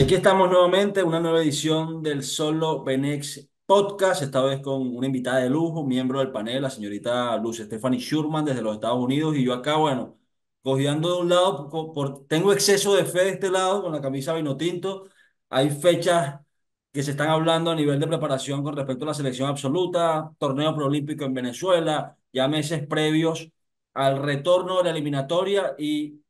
aquí estamos nuevamente, una nueva edición del Solo Benex Podcast, esta vez con una invitada de lujo, miembro del panel, la señorita Luz Stephanie Schurman desde los Estados Unidos. Y yo acá, bueno, cogiendo de un lado, por, tengo exceso de fe de este lado con la camisa vino tinto. Hay fechas que se están hablando a nivel de preparación con respecto a la selección absoluta, torneo proolímpico en Venezuela, ya meses previos al retorno de la eliminatoria y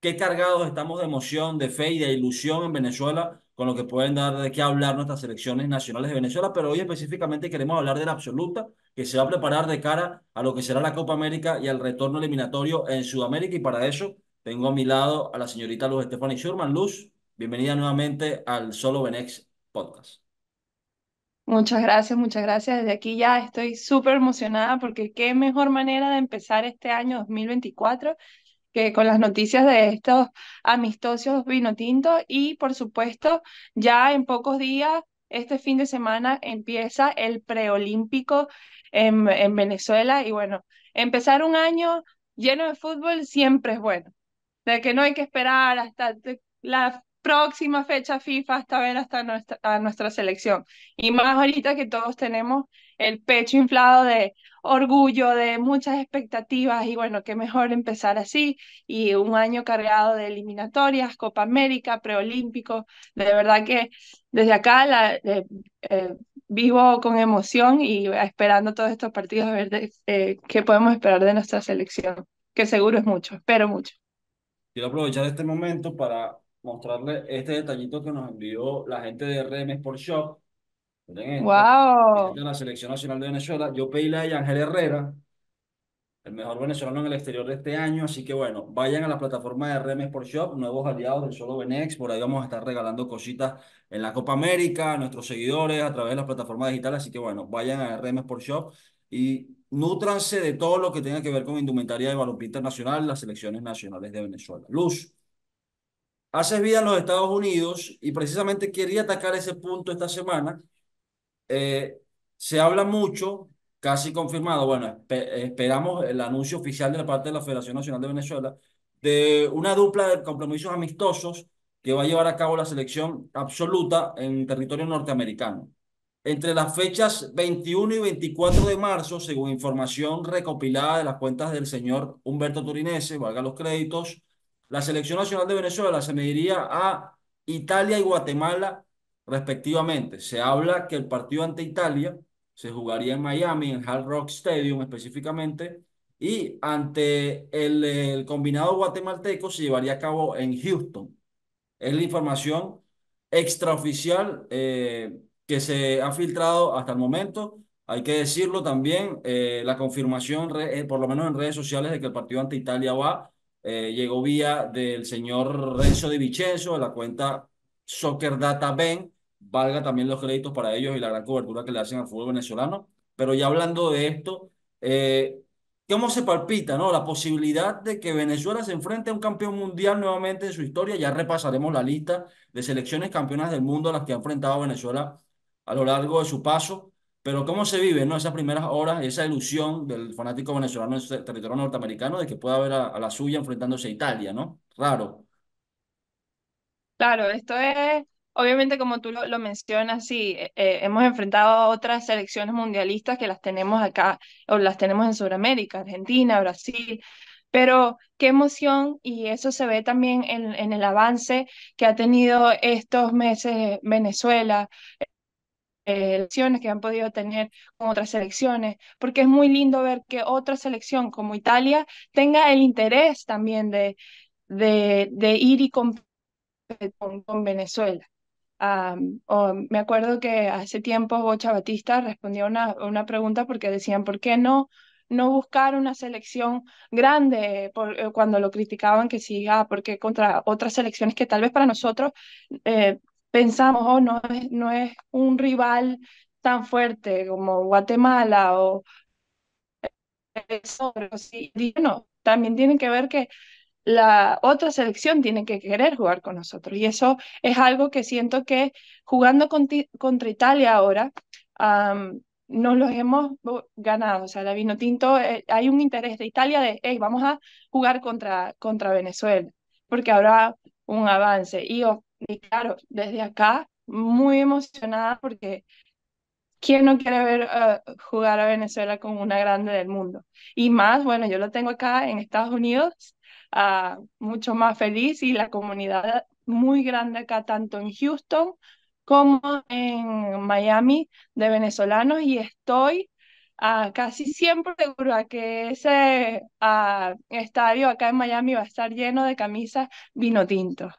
qué cargados estamos de emoción, de fe y de ilusión en Venezuela con lo que pueden dar de qué hablar nuestras selecciones nacionales de Venezuela, pero hoy específicamente queremos hablar de la absoluta que se va a preparar de cara a lo que será la Copa América y al retorno eliminatorio en Sudamérica y para eso tengo a mi lado a la señorita Luz Estefani Schurman. Luz, bienvenida nuevamente al Solo Benex Podcast. Muchas gracias, muchas gracias. Desde aquí ya estoy súper emocionada porque qué mejor manera de empezar este año 2024 con las noticias de estos amistosos vino tinto y por supuesto ya en pocos días, este fin de semana empieza el preolímpico en, Venezuela y bueno, empezar un año lleno de fútbol siempre es bueno, de que no hay que esperar hasta la próxima fecha FIFA hasta ver hasta nuestra, nuestra selección. Y más ahorita que todos tenemos el pecho inflado de orgullo, de muchas expectativas y bueno, qué mejor empezar así y un año cargado de eliminatorias, Copa América, preolímpico, de verdad que desde acá la, eh, eh, vivo con emoción y esperando todos estos partidos a ver eh, qué podemos esperar de nuestra selección, que seguro es mucho, espero mucho. Quiero aprovechar este momento para mostrarle este detallito que nos envió la gente de RM Sport Shop wow. de la Selección Nacional de Venezuela. Yo pedí y Ángel Herrera, el mejor venezolano en el exterior de este año. Así que bueno, vayan a la plataforma de RM por Shop, nuevos aliados del Solo Benex. Por ahí vamos a estar regalando cositas en la Copa América, a nuestros seguidores, a través de las plataformas digital, Así que bueno, vayan a RM por Shop y nutranse de todo lo que tenga que ver con indumentaria de balompié internacional, las selecciones nacionales de Venezuela. Luz. Haces vida en los Estados Unidos y precisamente quería atacar ese punto esta semana eh, se habla mucho, casi confirmado, bueno, esperamos el anuncio oficial de la parte de la Federación Nacional de Venezuela, de una dupla de compromisos amistosos que va a llevar a cabo la selección absoluta en territorio norteamericano. Entre las fechas 21 y 24 de marzo, según información recopilada de las cuentas del señor Humberto Turinese, valga los créditos, la selección nacional de Venezuela se mediría a Italia y Guatemala respectivamente. Se habla que el partido ante Italia se jugaría en Miami, en Hard Rock Stadium específicamente, y ante el, combinado guatemalteco se llevaría a cabo en Houston. Es la información extraoficial eh, que se ha filtrado hasta el momento. Hay que decirlo también, eh, la confirmación, eh, por lo menos en redes sociales, de que el partido ante Italia va, llegó vía del señor Renzo De Vicenzo, de la cuenta Soccer Data Ben, valga también los créditos para ellos y la gran cobertura que le hacen al fútbol venezolano. Pero ya hablando de esto, eh, ¿cómo se palpita no? la posibilidad de que Venezuela se enfrente a un campeón mundial nuevamente en su historia? Ya repasaremos la lista de selecciones campeonas del mundo a las que ha enfrentado Venezuela a lo largo de su paso. Pero ¿cómo se vive no? esas primeras horas, esa ilusión del fanático venezolano en el territorio norteamericano de que pueda ver a, a la suya enfrentándose a Italia? ¿no? Raro. Claro, esto es obviamente como tú lo, mencionas, sí, eh, eh, hemos enfrentado otras selecciones mundialistas que las tenemos acá o las tenemos en Sudamérica, Argentina, Brasil, pero qué emoción y eso se ve también en, el avance que ha tenido estos meses Venezuela, eh, elecciones que han podido tener con otras selecciones, porque es muy lindo ver que otra selección como Italia tenga el interés también de, de, ir y competir con Venezuela me acuerdo que hace tiempo Bocha Batista respondió una, una pregunta porque decían, ¿por qué no, no buscar una selección grande eh, cuando lo criticaban que sí, ah, porque contra otras selecciones que tal vez para nosotros eh, pensamos, oh, no es, no es un rival tan fuerte como Guatemala o... Eso, sí, también tiene que ver que la otra selección tiene que querer jugar con nosotros. Y eso es algo que siento que jugando contra Italia ahora, no nos los hemos ganado. O sea, la vino tinto, eh, hay un interés de Italia de, hey, vamos a jugar contra, contra Venezuela, porque habrá un avance. Y, claro, desde acá, muy emocionada porque ¿quién no quiere ver eh, jugar a Venezuela con una grande del mundo? Y más, bueno, yo lo tengo acá en Estados Unidos Ah, mucho más feliz y la comunidad muy grande acá, tanto en Houston como en Miami de venezolanos y estoy ah, casi siempre segura que ese ah, estadio acá en Miami va a estar lleno de camisas vino tinto.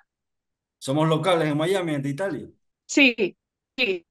¿Somos locales en Miami, en Italia? Sí, sí,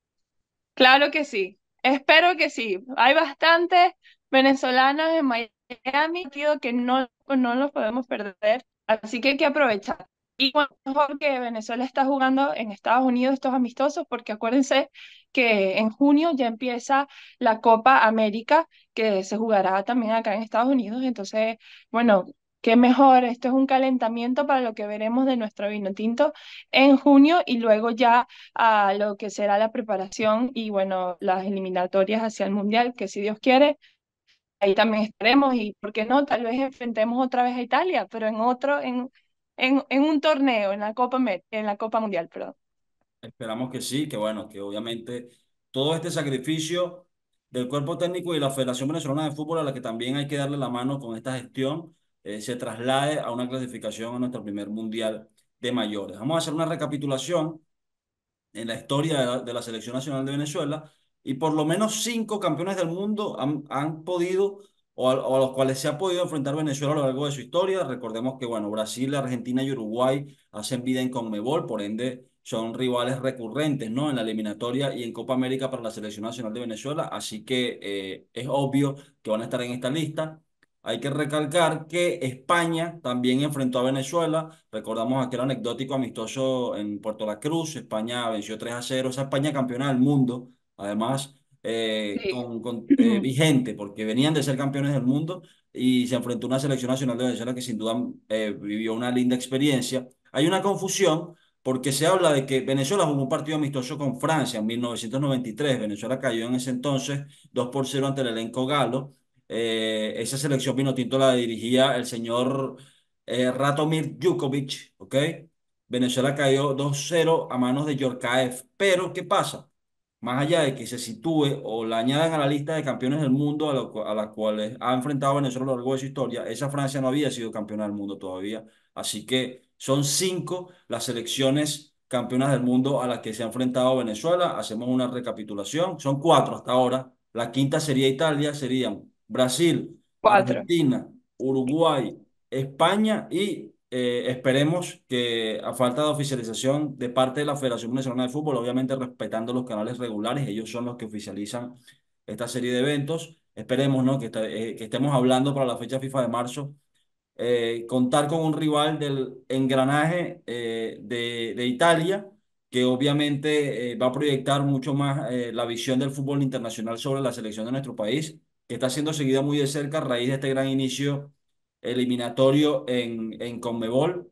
claro que sí. Espero que sí. Hay bastantes venezolanos en Miami He admitido que no, no lo podemos perder, así que hay que aprovechar. Y mejor que Venezuela está jugando en Estados Unidos estos amistosos, porque acuérdense que en junio ya empieza la Copa América, que se jugará también acá en Estados Unidos. Entonces, bueno, qué mejor. Esto es un calentamiento para lo que veremos de nuestro vino tinto en junio y luego ya a lo que será la preparación y, bueno, las eliminatorias hacia el Mundial, que si Dios quiere, ahí también estaremos y, ¿por qué no? Tal vez enfrentemos otra vez a Italia, pero en otro, en, en, en un torneo, en la Copa, en la Copa Mundial, Esperamos que sí, que bueno, que obviamente todo este sacrificio del cuerpo técnico y la Federación Venezolana de Fútbol, a la que también hay que darle la mano con esta gestión, eh, se traslade a una clasificación a nuestro primer mundial de mayores. Vamos a hacer una recapitulación en la historia de la Selección Nacional de Venezuela y por lo menos cinco campeones del mundo han, han podido o a, los cuales se ha podido enfrentar Venezuela a lo largo de su historia. Recordemos que, bueno, Brasil, Argentina y Uruguay hacen vida en Conmebol, por ende son rivales recurrentes, ¿no? En la eliminatoria y en Copa América para la Selección Nacional de Venezuela, así que eh, es obvio que van a estar en esta lista. Hay que recalcar que España también enfrentó a Venezuela. Recordamos aquel anecdótico amistoso en Puerto La Cruz. España venció 3 a 0. Esa España campeona del mundo además eh, eh, vigente, porque venían de ser campeones del mundo y se enfrentó a una selección nacional de Venezuela que sin duda eh, vivió una linda experiencia. Hay una confusión porque se habla de que Venezuela jugó un partido amistoso con Francia en 1993. Venezuela cayó en ese entonces 2 por 0 ante el elenco galo. esa selección Pinotinto la dirigía el señor Ratomir Djukovic, ¿ok? Venezuela cayó 2-0 a manos de Yorkaev. Pero, ¿qué pasa? más allá de que se sitúe o la añadan a la lista de campeones del mundo a, las cuales ha enfrentado Venezuela a lo largo de su historia, esa Francia no había sido campeona del mundo todavía. Así que son cinco las selecciones campeonas del mundo a las que se ha enfrentado Venezuela. Hacemos una recapitulación. Son cuatro hasta ahora. La quinta sería Italia, serían Brasil, Argentina, Uruguay, España y eh, esperemos que a falta de oficialización de parte de la Federación Nacional de Fútbol, obviamente respetando los canales regulares, ellos son los que oficializan esta serie de eventos. Esperemos ¿no? que, eh, que estemos hablando para la fecha FIFA de marzo, eh, contar con un rival del engranaje de, de, Italia, que obviamente va a proyectar mucho más la visión del fútbol internacional sobre la selección de nuestro país, que está siendo seguida muy de cerca a raíz de este gran inicio eliminatorio en, en Conmebol.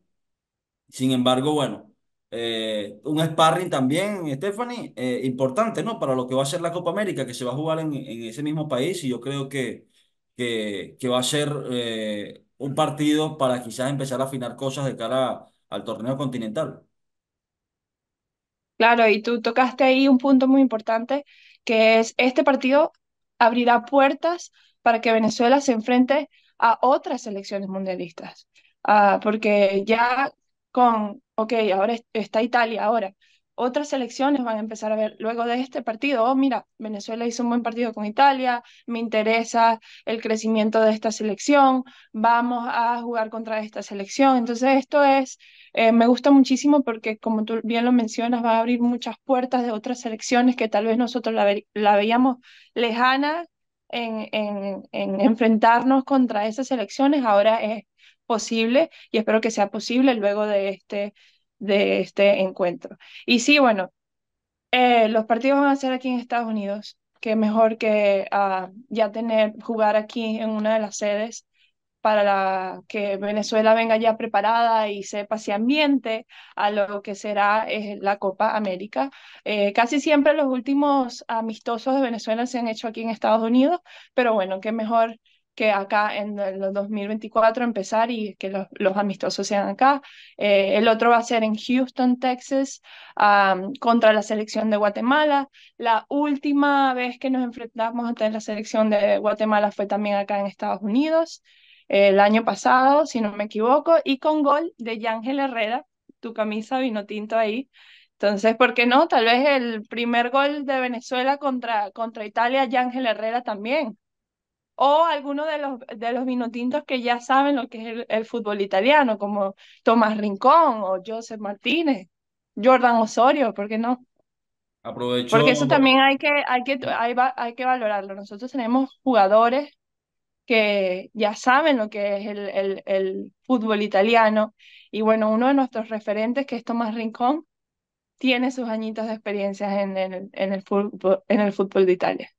Sin embargo, bueno, eh, un sparring también, Stephanie, eh, importante, ¿no? Para lo que va a ser la Copa América, que se va a jugar en, ese mismo país y yo creo que, que, que va a ser eh, un partido para quizás empezar a afinar cosas de cara al torneo continental. Claro, y tú tocaste ahí un punto muy importante, que es este partido abrirá puertas para que Venezuela se enfrente a otras selecciones mundialistas, ah, porque ya con, ok, ahora está Italia, ahora otras selecciones van a empezar a ver luego de este partido, oh, mira, Venezuela hizo un buen partido con Italia, me interesa el crecimiento de esta selección, vamos a jugar contra esta selección. Entonces, esto es, eh, me gusta muchísimo porque, como tú bien lo mencionas, va a abrir muchas puertas de otras selecciones que tal vez nosotros la, la veíamos lejana en, enfrentarnos contra esas elecciones ahora es posible y espero que sea posible luego de este, de este encuentro. Y sí, bueno, eh, los partidos van a ser aquí en Estados Unidos, que mejor que ah, ya tener, jugar aquí en una de las sedes para que Venezuela venga ya preparada y sepa si ambiente a lo que será eh, la Copa América. Eh, casi siempre los últimos amistosos de Venezuela se han hecho aquí en Estados Unidos, pero bueno, qué mejor que acá en el 2024 empezar y que los, amistosos sean acá. Eh, el otro va a ser en Houston, Texas, contra la selección de Guatemala. La última vez que nos enfrentamos ante la selección de Guatemala fue también acá en Estados Unidos el año pasado, si no me equivoco, y con gol de Yángel Herrera, tu camisa vino tinto ahí. Entonces, ¿por qué no? Tal vez el primer gol de Venezuela contra, contra Italia, Yángel Herrera también. O alguno de los, de los vinotintos que ya saben lo que es el, fútbol italiano, como Tomás Rincón o Joseph Martínez, Jordan Osorio, ¿por qué no? Aprovecho. Porque eso también hay que, hay que, hay, hay que valorarlo. Nosotros tenemos jugadores que ya saben lo que es el, el, fútbol italiano. Y bueno, uno de nuestros referentes, que es Tomás Rincón, tiene sus añitos de experiencias en el, en el, fútbol, en el fútbol de Italia.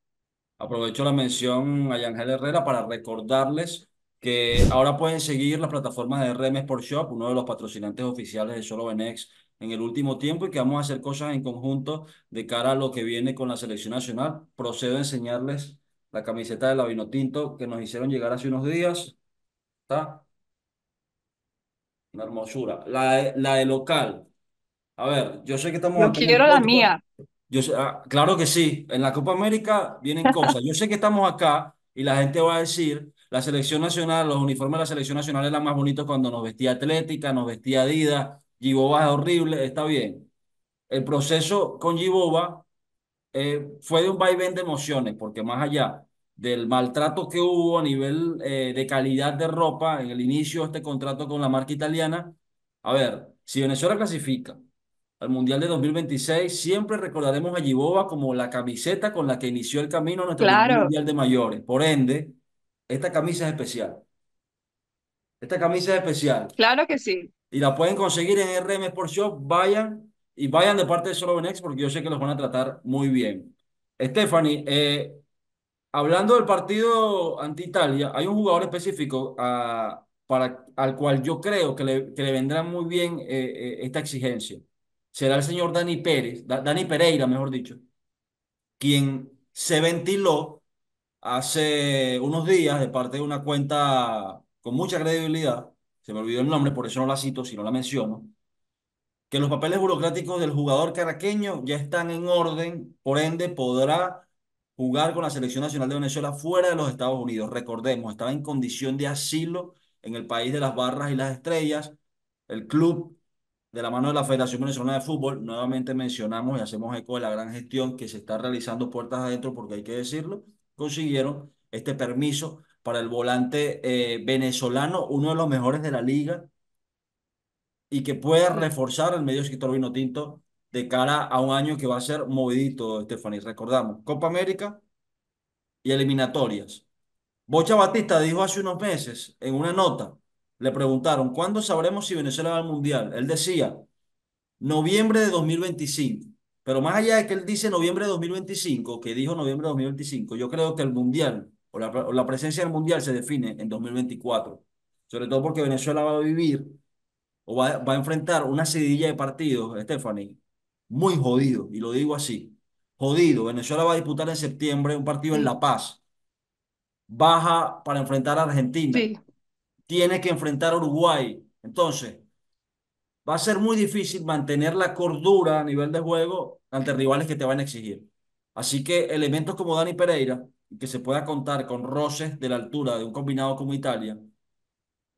Aprovecho la mención a Yangel Herrera para recordarles que ahora pueden seguir las plataformas de remes uno de los patrocinantes oficiales de Solo Benex en el último tiempo y que vamos a hacer cosas en conjunto de cara a lo que viene con la selección nacional. Procedo a enseñarles la camiseta de la Vinotinto que nos hicieron llegar hace unos días. ¿Está? Una hermosura. La, la de local. A ver, yo sé que estamos... Yo quiero la mía. Yo ah, claro que sí, en la Copa América vienen cosas. Yo sé que estamos acá y la gente va a decir, la selección nacional, los uniformes de la selección nacional eran más bonitos cuando nos vestía Atlética, nos vestía Adidas, Giboba es horrible, está bien. El proceso con Giboba eh, fue de un vaivén de emociones, porque más allá del maltrato que hubo a nivel eh, de calidad de ropa en el inicio de este contrato con la marca italiana, a ver, si Venezuela clasifica al Mundial de 2026, siempre recordaremos a Giboba como la camiseta con la que inició el camino nuestro Mundial de Mayores. Por ende, esta camisa es especial. Esta camisa es especial. Claro que sí. Y la pueden conseguir en RM Sports Shop. Vayan, y vayan de parte de Solovenex porque yo sé que los van a tratar muy bien. Stephanie, eh, hablando del partido anti Italia, hay un jugador específico ah, para, al cual yo creo que le, vendrá muy bien eh, eh, esta exigencia. Será el señor Dani Pérez, Dani Pereira, mejor dicho, quien se ventiló hace unos días de parte de una cuenta con mucha credibilidad, se me olvidó el nombre, por eso no la cito, sino la menciono, que los papeles burocráticos del jugador caraqueño ya están en orden, por ende podrá jugar con la selección nacional de Venezuela fuera de los Estados Unidos. Recordemos, estaba en condición de asilo en el país de las barras y las estrellas. El club, de la mano de la Federación Venezolana de Fútbol, nuevamente mencionamos y hacemos eco de la gran gestión que se está realizando puertas adentro, porque hay que decirlo, consiguieron este permiso para el volante eh, venezolano, uno de los mejores de la liga, y que pueda reforzar el medio escritor vino tinto de cara a un año que va a ser movidito, Stephanie. Recordamos, Copa América y eliminatorias. Bocha Batista dijo hace unos meses en una nota, le preguntaron, ¿cuándo sabremos si Venezuela va al Mundial? Él decía, noviembre de 2025. Pero más allá de que él dice noviembre de 2025, que dijo noviembre de 2025, yo creo que el Mundial o la, o la presencia del Mundial se define en 2024. Sobre todo porque Venezuela va a vivir o va, a enfrentar una sedilla de partidos, Stephanie, muy jodido, y lo digo así, jodido. Venezuela va a disputar en septiembre un partido en La Paz, baja para enfrentar a Argentina, tiene que enfrentar a Uruguay, entonces va a ser muy difícil mantener la cordura a nivel de juego ante rivales que te van a exigir. Así que elementos como Dani Pereira, que se pueda contar con roces de la altura de un combinado como Italia,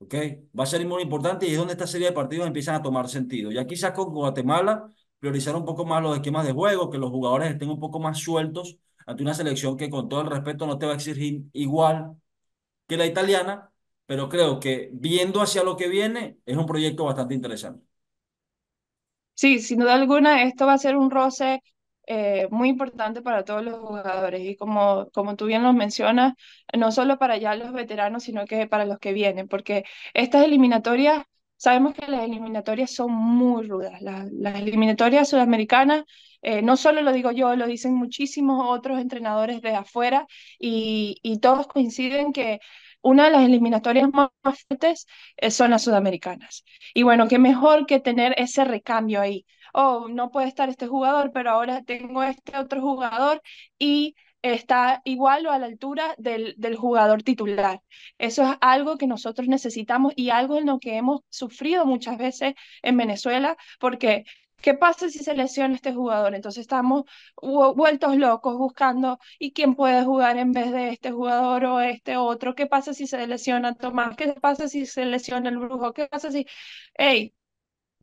Va a ser muy importante y es donde esta serie de partidos empiezan a tomar sentido. Y aquí quizás con Guatemala priorizar un poco más los esquemas de juego, que los jugadores estén un poco más sueltos ante una selección que con todo el respeto no te va a exigir igual que la italiana, pero creo que viendo hacia lo que viene es un proyecto bastante interesante. Sí, sin duda alguna, esto va a ser un roce eh, muy importante para todos los jugadores y como, como tú bien lo mencionas, no solo para ya los veteranos, sino que para los que vienen, porque estas eliminatorias, sabemos que las eliminatorias son muy rudas, las, eliminatorias sudamericanas, eh, no solo lo digo yo, lo dicen muchísimos otros entrenadores de afuera y, y todos coinciden que una de las eliminatorias más fuertes eh, son las sudamericanas. Y bueno, qué mejor que tener ese recambio ahí. Oh, no puede estar este jugador, pero ahora tengo este otro jugador y está igual o a la altura del, del, jugador titular. Eso es algo que nosotros necesitamos y algo en lo que hemos sufrido muchas veces en Venezuela, porque ¿Qué pasa si se lesiona este jugador? Entonces estamos vueltos locos buscando y quién puede jugar en vez de este jugador o este otro. ¿Qué pasa si se lesiona Tomás? ¿Qué pasa si se lesiona el brujo? ¿Qué pasa si, hey,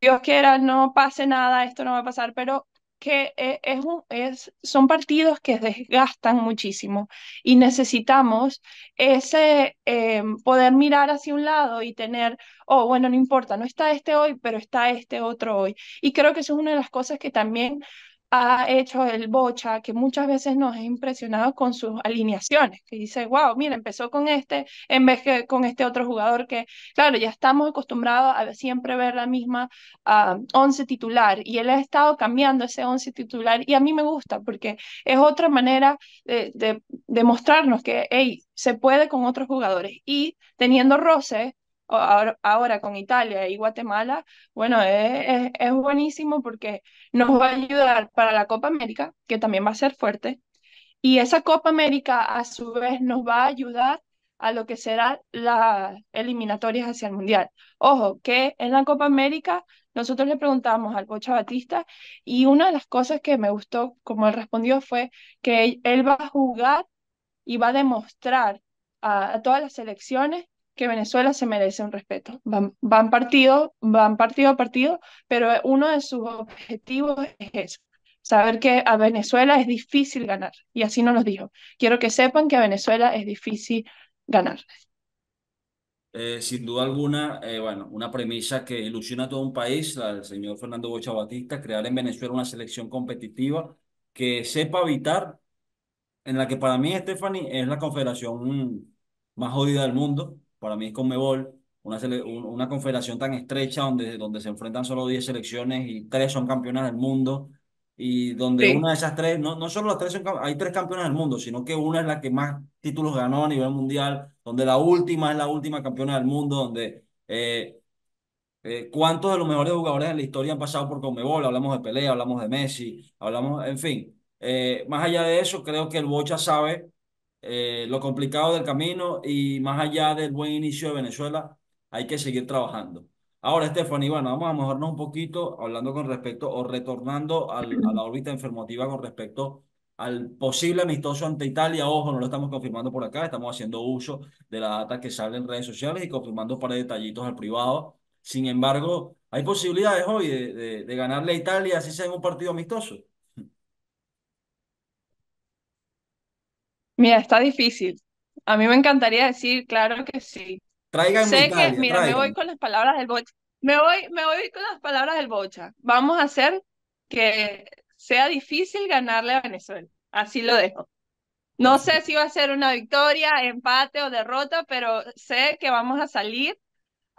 Dios quiera, no pase nada, esto no va a pasar, pero que eh, es es, son partidos que desgastan muchísimo y necesitamos ese eh, poder mirar hacia un lado y tener, oh, bueno, no importa, no está este hoy, pero está este otro hoy. Y creo que eso es una de las cosas que también ha hecho el Bocha, que muchas veces nos ha impresionado con sus alineaciones, que dice, wow, mira, empezó con este en vez que con este otro jugador que, claro, ya estamos acostumbrados a siempre ver la misma once titular y él ha estado cambiando ese once titular y a mí me gusta porque es otra manera de, de, que, hey, se puede con otros jugadores y teniendo roce ahora, con Italia y Guatemala, bueno, es, buenísimo porque nos va a ayudar para la Copa América, que también va a ser fuerte, y esa Copa América a su vez nos va a ayudar a lo que serán las eliminatorias hacia el Mundial. Ojo, que en la Copa América nosotros le preguntamos al Pocha Batista y una de las cosas que me gustó, como él respondió, fue que él va a jugar y va a demostrar a todas las selecciones que Venezuela se merece un respeto. Van, partido, van partido a partido, pero uno de sus objetivos es eso, saber que a Venezuela es difícil ganar. Y así nos lo dijo. Quiero que sepan que a Venezuela es difícil ganar. Eh, sin duda alguna, eh, bueno, una premisa que ilusiona a todo un país, la señor Fernando Bocha Batista, crear en Venezuela una selección competitiva que sepa evitar, en la que para mí, Stephanie, es la confederación más jodida del mundo, para mí es Conmebol, una, una confederación tan estrecha donde, donde se enfrentan solo 10 selecciones y tres son campeonas del mundo y donde una de esas tres, no, no solo las tres son, hay tres campeonas del mundo, sino que una es la que más títulos ganó a nivel mundial, donde la última es la última campeona del mundo, donde eh, eh, cuántos de los mejores jugadores de la historia han pasado por Conmebol, hablamos de pelea hablamos de Messi, hablamos, en fin, eh, más allá de eso, creo que el Bocha sabe eh, lo complicado del camino y más allá del buen inicio de Venezuela, hay que seguir trabajando. Ahora, y bueno, vamos a mojarnos un poquito hablando con respecto o retornando a la órbita enfermotiva con respecto al posible amistoso ante Italia. Ojo, no lo estamos confirmando por acá, estamos haciendo uso de la data que sale en redes sociales y confirmando para detallitos al privado. Sin embargo, hay posibilidades hoy de, ganarle a Italia, si sea en un partido amistoso. Mira, está difícil. A mí me encantaría decir, claro que sí. Traigan sé que, mira, me voy con las palabras del bocha. Me voy, me voy con las palabras del bocha. Vamos a hacer que sea difícil ganarle a Venezuela. Así lo dejo. No sé si va a ser una victoria, empate o derrota, pero sé que vamos a salir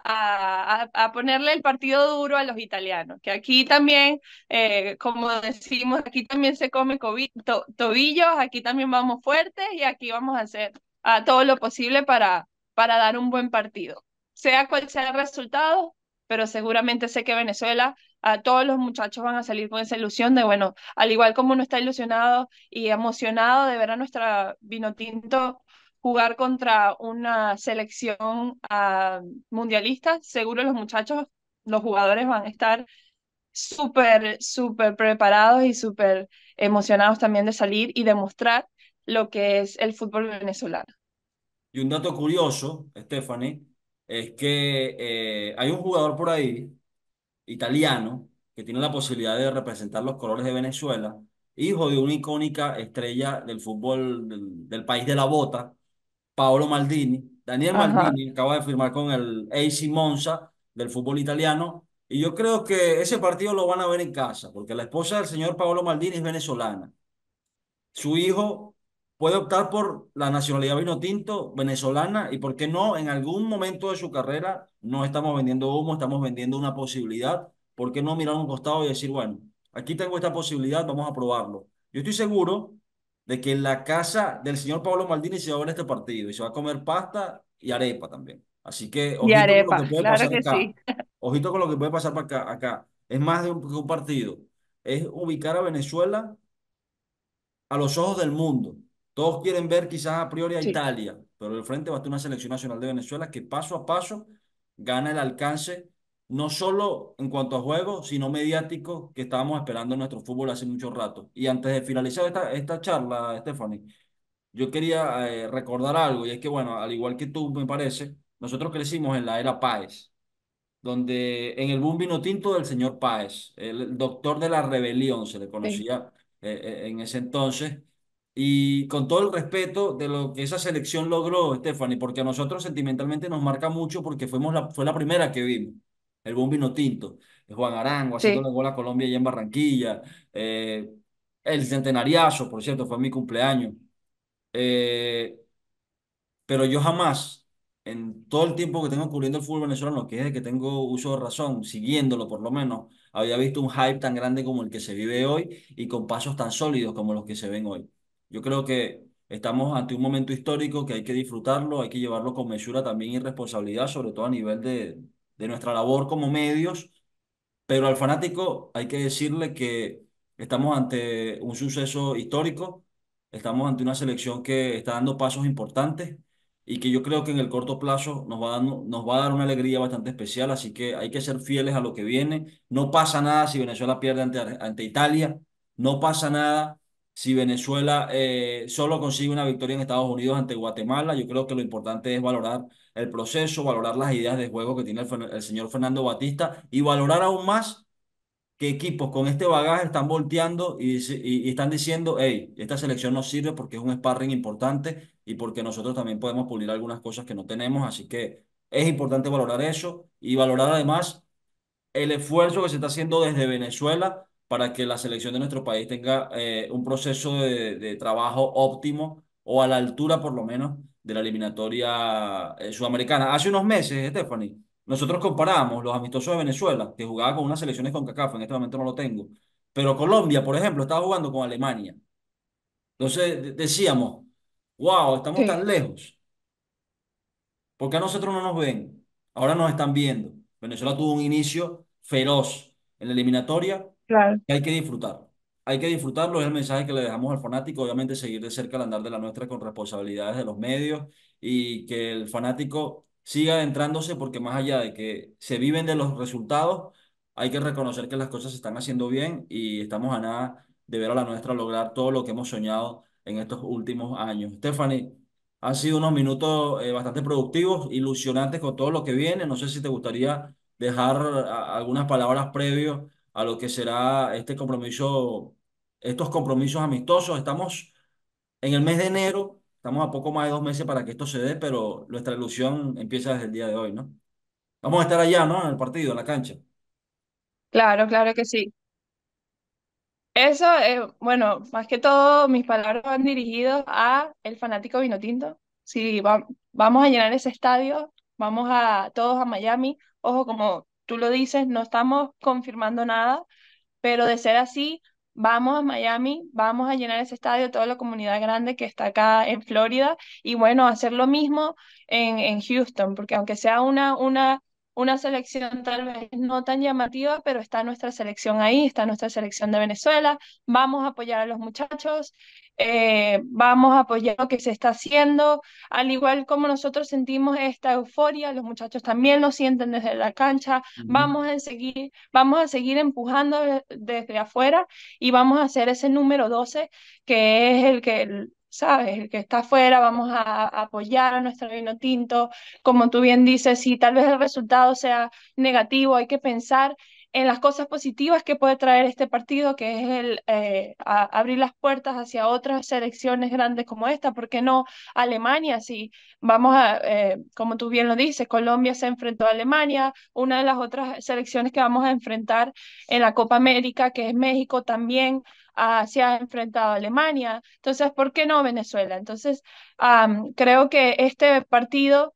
a, ponerle el partido duro a los italianos, que aquí también, eh, como decimos, aquí también se come tobillos, aquí también vamos fuertes y aquí vamos a hacer a todo lo posible para, para dar un buen partido. Sea cual sea el resultado, pero seguramente sé que Venezuela, a todos los muchachos van a salir con esa ilusión de, bueno, al igual como uno está ilusionado y emocionado de ver a nuestra Vinotinto jugar contra una selección ah, mundialista, seguro los muchachos, los jugadores van a estar súper, súper preparados y súper emocionados también de salir y demostrar lo que es el fútbol venezolano. Y un dato curioso, Stephanie, es que eh, hay un jugador por ahí, italiano, que tiene la posibilidad de representar los colores de Venezuela, hijo de una icónica estrella del fútbol del país de la bota, Paolo Maldini. Daniel Maldini acaba de firmar con el AC Monza del fútbol italiano. Y yo creo que ese partido lo van a ver en casa, porque la esposa del señor Paolo Maldini es venezolana. Su hijo puede optar por la nacionalidad vino tinto venezolana y, ¿por qué no? En algún momento de su carrera no estamos vendiendo humo, estamos vendiendo una posibilidad. ¿Por qué no mirar a un costado y decir, bueno, aquí tengo esta posibilidad, vamos a probarlo? Yo estoy seguro de que en la casa del señor Pablo Maldini se va a ver este partido y se va a comer pasta y arepa también. Así que ojito con lo que puede pasar acá. Ojito con lo que puede pasar para acá, Es más de un, partido. Es ubicar a Venezuela a los ojos del mundo. Todos quieren ver quizás a priori a Italia, pero el frente va a estar una selección nacional de Venezuela que paso a paso gana el alcance no solo en cuanto a juegos, sino mediáticos que estábamos esperando en nuestro fútbol hace mucho rato. Y antes de finalizar esta, esta charla, Stephanie, yo quería eh, recordar algo, y es que, bueno, al igual que tú, me parece, nosotros crecimos en la era Páez, donde en el boom vino tinto del señor Páez, el doctor de la rebelión, se le conocía eh, eh, en ese entonces. Y con todo el respeto de lo que esa selección logró, Stephanie, porque a nosotros sentimentalmente nos marca mucho porque fuimos la, fue la primera que vimos el buen vino tinto, Juan Arango haciendo la a Colombia allá en Barranquilla, eh, el centenariazo, por cierto, fue mi cumpleaños. Eh, pero yo jamás, en todo el tiempo que tengo cubriendo el fútbol venezolano, que es de que tengo uso de razón, siguiéndolo por lo menos, había visto un hype tan grande como el que se vive hoy y con pasos tan sólidos como los que se ven hoy. Yo creo que estamos ante un momento histórico que hay que disfrutarlo, hay que llevarlo con mesura también y responsabilidad, sobre todo a nivel de, de nuestra labor como medios, pero al fanático hay que decirle que estamos ante un suceso histórico, estamos ante una selección que está dando pasos importantes y que yo creo que en el corto plazo nos va, dando, nos va a dar una alegría bastante especial, así que hay que ser fieles a lo que viene. No pasa nada si Venezuela pierde ante, ante Italia, no pasa nada si Venezuela eh, solo consigue una victoria en Estados Unidos ante Guatemala. Yo creo que lo importante es valorar el proceso, valorar las ideas de juego que tiene el, señor Fernando Batista y valorar aún más que equipos con este bagaje están volteando y, están diciendo, hey, esta selección no sirve porque es un sparring importante y porque nosotros también podemos pulir algunas cosas que no tenemos, así que es importante valorar eso y valorar además el esfuerzo que se está haciendo desde Venezuela para que la selección de nuestro país tenga eh, un proceso de, trabajo óptimo o a la altura por lo menos de la eliminatoria eh, sudamericana. Hace unos meses, Stephanie, nosotros comparábamos los amistosos de Venezuela, que jugaba con unas selecciones con Cacafa, en este momento no lo tengo, pero Colombia, por ejemplo, estaba jugando con Alemania. Entonces decíamos, wow, estamos tan lejos. porque a nosotros no nos ven? Ahora nos están viendo. Venezuela tuvo un inicio feroz en la eliminatoria, hay que disfrutar. Hay que disfrutarlo, es el mensaje que le dejamos al fanático, obviamente seguir de cerca el andar de la nuestra con responsabilidades de los medios y que el fanático siga adentrándose porque más allá de que se viven de los resultados, hay que reconocer que las cosas se están haciendo bien y estamos a nada de ver a la nuestra lograr todo lo que hemos soñado en estos últimos años. Stephanie, han sido unos minutos eh, bastante productivos, ilusionantes con todo lo que viene. No sé si te gustaría dejar algunas palabras previos a lo que será este compromiso, estos compromisos amistosos. Estamos en el mes de enero, estamos a poco más de dos meses para que esto se dé, pero nuestra ilusión empieza desde el día de hoy, ¿no? Vamos a estar allá, ¿no? En el partido, en la cancha. Claro, claro que sí. Eso, bueno, más que todo, mis palabras van dirigidas a el fanático Vinotinto. Si vamos a llenar ese estadio, vamos a todos a Miami. Ojo, como tú lo dices, no estamos confirmando nada, pero de ser así, vamos a Miami, vamos a llenar ese estadio, toda la comunidad grande que está acá en Florida, y bueno, hacer lo mismo en, en Houston, porque aunque sea una, una una selección tal vez no tan llamativa, pero está nuestra selección ahí, está nuestra selección de Venezuela, vamos a apoyar a los muchachos, eh, vamos a apoyar lo que se está haciendo, al igual como nosotros sentimos esta euforia, los muchachos también lo sienten desde la cancha, vamos, a seguir, vamos a seguir empujando desde afuera y vamos a hacer ese número 12 que es el que ¿sabes? El que está afuera, vamos a, apoyar a nuestro vino tinto, como tú bien dices, si tal vez el resultado sea negativo, hay que pensar en las cosas positivas que puede traer este partido, que es el eh, abrir las puertas hacia otras selecciones grandes como esta, ¿por qué no Alemania? Si vamos a, eh, como tú bien lo dices, Colombia se enfrentó a Alemania, una de las otras selecciones que vamos a enfrentar en la Copa América, que es México también, Ah, se ha enfrentado a Alemania. Entonces, ¿por qué no Venezuela? Entonces, creo que este partido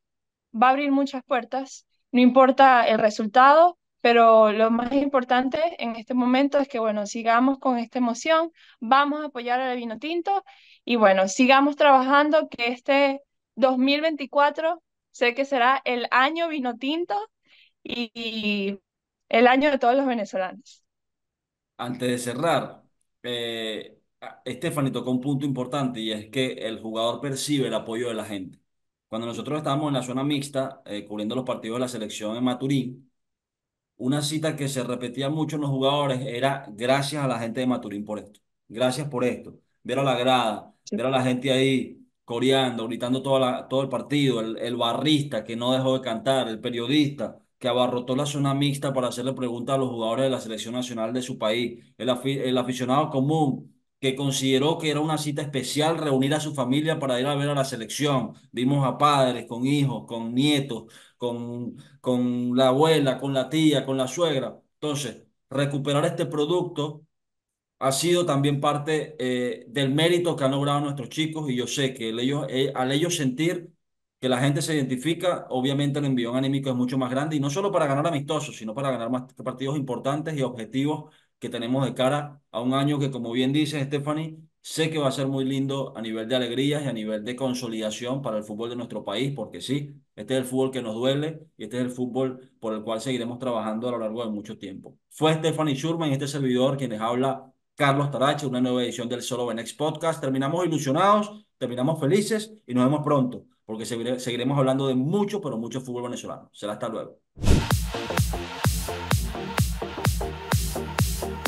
va a abrir muchas puertas, no importa el resultado, pero lo más importante en este momento es que, bueno, sigamos con esta emoción, vamos a apoyar al vino tinto y, bueno, sigamos trabajando que este 2024 sé que será el año vino tinto y el año de todos los venezolanos. Antes de cerrar, eh, tocó un punto importante y es que el jugador percibe el apoyo de la gente. Cuando nosotros estábamos en la zona mixta, eh, cubriendo los partidos de la selección en Maturín, una cita que se repetía mucho en los jugadores era gracias a la gente de Maturín por esto, gracias por esto, ver a la grada, ver a la gente ahí coreando, gritando todo el partido, el barrista que no dejó de cantar, el periodista, que abarrotó la zona mixta para hacerle preguntas a los jugadores de la selección nacional de su país. El, aficionado común que consideró que era una cita especial reunir a su familia para ir a ver a la selección. Vimos a padres, con hijos, con nietos, con, con la abuela, con la tía, con la suegra. Entonces, recuperar este producto ha sido también parte eh, del mérito que han logrado nuestros chicos y yo sé que ellos, eh, al ellos sentir que la gente se identifica, obviamente el envión anímico es mucho más grande y no solo para ganar amistosos, sino para ganar más partidos importantes y objetivos que tenemos de cara a un año que, como bien dice Stephanie, sé que va a ser muy lindo a nivel de alegrías y a nivel de consolidación para el fútbol de nuestro país, porque sí, este es el fútbol que nos duele y este es el fútbol por el cual seguiremos trabajando a lo largo de mucho tiempo. Fue Stephanie Schurman este servidor quienes habla Carlos Tarache, una nueva edición del Solo Next Podcast. Terminamos ilusionados, terminamos felices y nos vemos pronto porque seguiremos hablando de mucho, pero mucho fútbol venezolano. Será hasta luego.